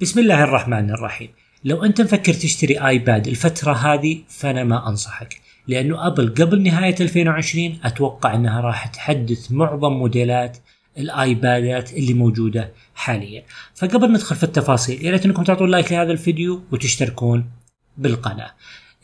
بسم الله الرحمن الرحيم لو أنت مفكر تشتري آيباد الفترة هذه فأنا ما أنصحك لأنه أبل قبل نهاية 2020 أتوقع أنها راح تحدث معظم موديلات الايبادات اللي موجودة حاليا فقبل ندخل في التفاصيل يا ريت انكم تعطون لايك لهذا الفيديو وتشتركون بالقناة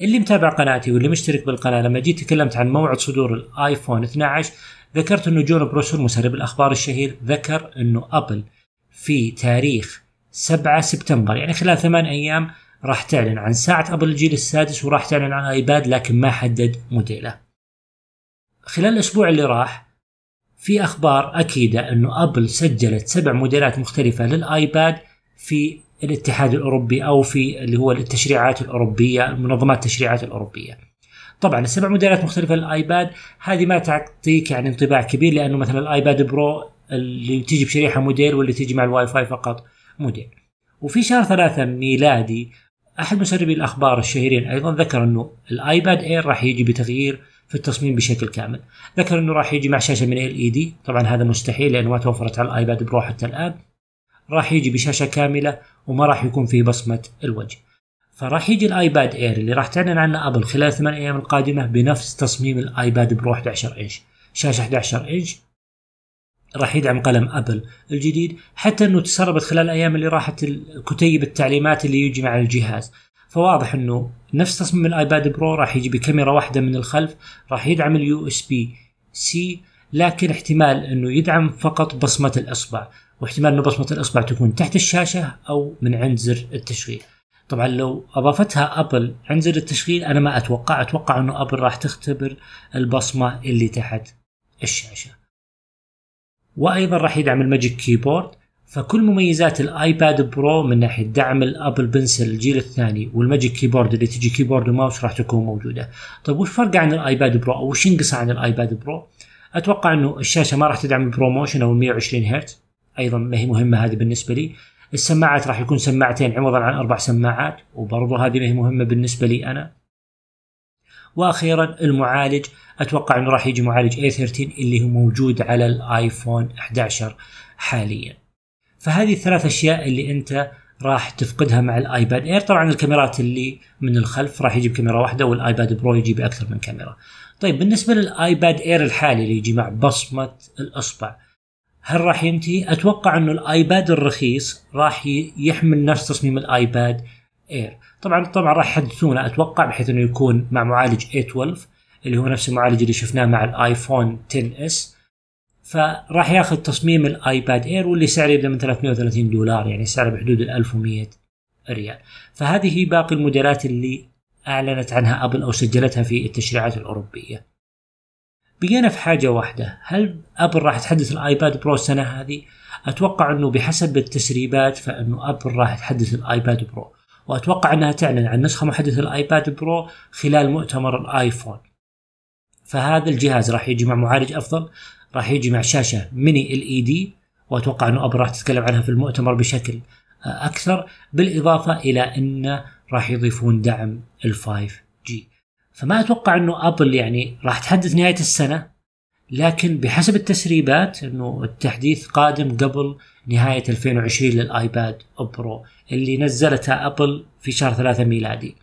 اللي متابع قناتي واللي مشترك بالقناة لما جيت تكلمت عن موعد صدور الايفون 12 ذكرت انه جون بروسر مسرب الاخبار الشهير ذكر انه ابل في تاريخ 7 سبتمبر يعني خلال ثمان أيام راح تعلن عن ساعة أبل الجيل السادس وراح تعلن عن آيباد لكن ما حدد موديله خلال الأسبوع اللي راح في أخبار أكيدة أنه أبل سجلت سبع موديلات مختلفة للآيباد في الاتحاد الأوروبي أو في اللي هو التشريعات الأوروبية منظمات التشريعات الأوروبية طبعا السبع موديلات مختلفة للآيباد هذه ما تعطيك يعني انطباع كبير لأنه مثلا الآيباد برو اللي تيجي بشريحة موديل واللي تيجي مع الواي فاي فقط موديل وفي شهر ثلاثة ميلادي أحد مسربي الأخبار الشهيرين أيضا ذكر أنه الآيباد إير راح يجي بتغيير في التصميم بشكل كامل ذكر أنه راح يجي مع شاشة من ال إي دي طبعا هذا مستحيل لأنه ما توفرت على الآيباد برو حتى الآن راح يجي بشاشة كاملة وما راح يكون فيه بصمة الوجه فراح يجي الايباد اير اللي راح تعلن عنه ابل خلال ثمان ايام القادمه بنفس تصميم الايباد برو 11 انش شاشه 11 انش راح يدعم قلم ابل الجديد حتى انه تسربت خلال الايام اللي راحت كتيب التعليمات اللي يجي مع الجهاز فواضح انه نفس تصميم الايباد برو راح يجي بكاميرا واحده من الخلف راح يدعم اليو اس بي سي لكن احتمال انه يدعم فقط بصمه الاصبع واحتمال انه بصمه الاصبع تكون تحت الشاشه او من عند زر التشغيل طبعا لو اضافتها ابل عند زر التشغيل انا ما اتوقع اتوقع انه ابل راح تختبر البصمه اللي تحت الشاشه وايضا راح يدعم الماجيك كيبورد فكل مميزات الايباد برو من ناحيه دعم الابل بنسل الجيل الثاني والماجيك كيبورد اللي تجي كيبورد وماوس راح تكون موجوده. طيب وش فرق عن الايباد برو او وش ينقص عن الايباد برو؟ اتوقع انه الشاشه ما راح تدعم البروموشن او 120 هرتز ايضا ما هي مهمه هذه بالنسبه لي. السماعات راح يكون سماعتين عوضا عن اربع سماعات وبرضه هذه ما هي مهمه بالنسبه لي انا. واخيرا المعالج اتوقع انه راح يجي معالج A13 اللي هو موجود على الايفون 11 حاليا فهذه الثلاث اشياء اللي انت راح تفقدها مع الايباد اير طبعا الكاميرات اللي من الخلف راح يجيب كاميرا واحده والايباد برو يجي باكثر من كاميرا طيب بالنسبه للايباد اير الحالي اللي يجي مع بصمه الاصبع هل راح ينتهي؟ اتوقع انه الايباد الرخيص راح يحمل نفس تصميم الايباد اير طبعا طبعا راح يحدثونه اتوقع بحيث انه يكون مع معالج A12 اللي هو نفس المعالج اللي شفناه مع الايفون 10 اس فراح ياخذ تصميم الايباد اير واللي سعره يبدا من 330 دولار يعني سعره بحدود ال 1100 ريال فهذه هي باقي الموديلات اللي اعلنت عنها ابل او سجلتها في التشريعات الاوروبيه بقينا في حاجة واحدة هل أبل راح تحدث الآيباد برو السنة هذه؟ أتوقع أنه بحسب التسريبات فأنه أبل راح تحدث الآيباد برو وأتوقع أنها تعلن عن نسخة محدثة الآيباد برو خلال مؤتمر الآيفون فهذا الجهاز راح يجي مع معالج أفضل راح يجي مع شاشة ميني ال اي دي وأتوقع أنه أبل راح تتكلم عنها في المؤتمر بشكل أكثر بالإضافة إلى أنه راح يضيفون دعم ال 5 جي فما أتوقع أنه أبل يعني راح تحدث نهاية السنة لكن بحسب التسريبات انه التحديث قادم قبل نهاية 2020 للايباد برو اللي نزلتها ابل في شهر ثلاثة ميلادي.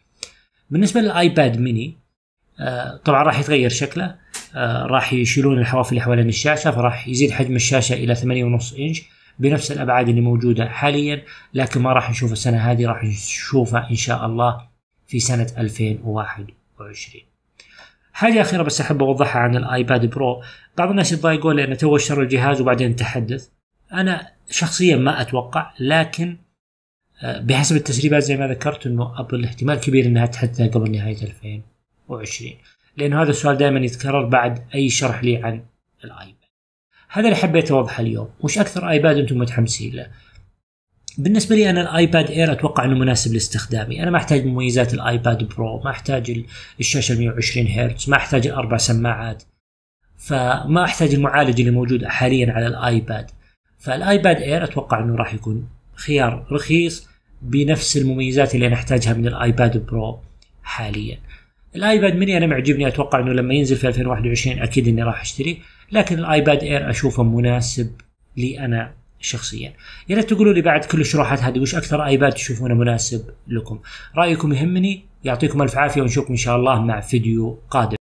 بالنسبة للايباد ميني آه، طبعا راح يتغير شكله آه، راح يشيلون الحواف اللي حوالين الشاشة فراح يزيد حجم الشاشة الى 8.5 انش بنفس الابعاد اللي موجودة حاليا لكن ما راح نشوف السنة هذه راح نشوفها ان شاء الله في سنة 2021. حاجه اخيره بس احب اوضحها عن الايباد برو بعض الناس يتضايقون لان تو اشتروا الجهاز وبعدين تحدث انا شخصيا ما اتوقع لكن آه، بحسب التسريبات زي ما ذكرت انه ابل احتمال كبير انها تحدث قبل نهايه 2020 لانه هذا السؤال دائما يتكرر بعد اي شرح لي عن الايباد هذا اللي حبيت اوضحه اليوم وش اكثر ايباد انتم متحمسين له بالنسبة لي أنا الآيباد إير أتوقع أنه مناسب لاستخدامي أنا ما أحتاج مميزات الآيباد برو ما أحتاج الشاشة 120 هرتز ما أحتاج الأربع سماعات فما أحتاج المعالج اللي موجود حاليا على الآيباد فالآيباد إير أتوقع أنه راح يكون خيار رخيص بنفس المميزات اللي أنا أحتاجها من الآيباد برو حاليا الآيباد ميني أنا معجبني أتوقع أنه لما ينزل في 2021 أكيد أني راح أشتريه لكن الآيباد إير أشوفه مناسب لي أنا شخصيا يا ريت تقولوا لي بعد كل الشروحات هذه وش اكثر ايباد تشوفونه مناسب لكم رايكم يهمني يعطيكم الف عافيه ونشوفكم ان شاء الله مع فيديو قادم